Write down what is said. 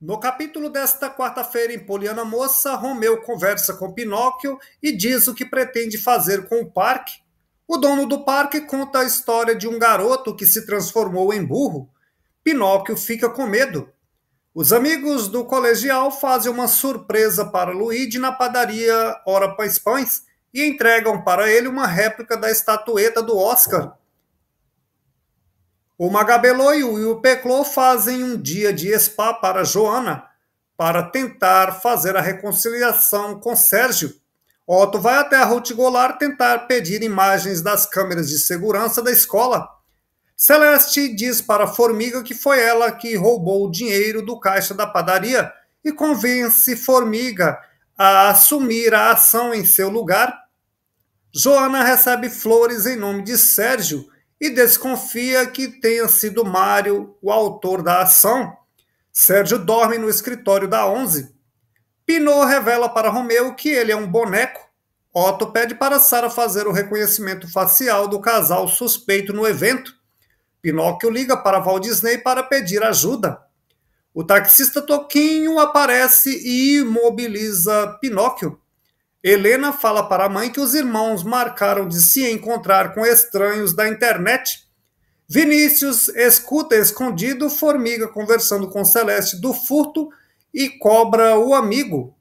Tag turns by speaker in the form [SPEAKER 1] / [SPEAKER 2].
[SPEAKER 1] No capítulo desta quarta-feira, em Poliana Moça, Romeu conversa com Pinóquio e diz o que pretende fazer com o parque. O dono do parque conta a história de um garoto que se transformou em burro. Pinóquio fica com medo. Os amigos do colegial fazem uma surpresa para Luigi na padaria Hora Pães Pães e entregam para ele uma réplica da estatueta do Oscar. O Magabelô e o Peclô fazem um dia de spa para Joana para tentar fazer a reconciliação com Sérgio. Otto vai até a Ruth tentar pedir imagens das câmeras de segurança da escola. Celeste diz para a Formiga que foi ela que roubou o dinheiro do caixa da padaria e convence Formiga a assumir a ação em seu lugar. Joana recebe flores em nome de Sérgio e desconfia que tenha sido Mário o autor da ação. Sérgio dorme no escritório da Onze. Pinot revela para Romeu que ele é um boneco. Otto pede para Sara fazer o reconhecimento facial do casal suspeito no evento. Pinóquio liga para Walt Disney para pedir ajuda. O taxista Toquinho aparece e imobiliza Pinóquio. Helena fala para a mãe que os irmãos marcaram de se encontrar com estranhos da internet. Vinícius escuta escondido Formiga conversando com Celeste do furto e cobra o amigo.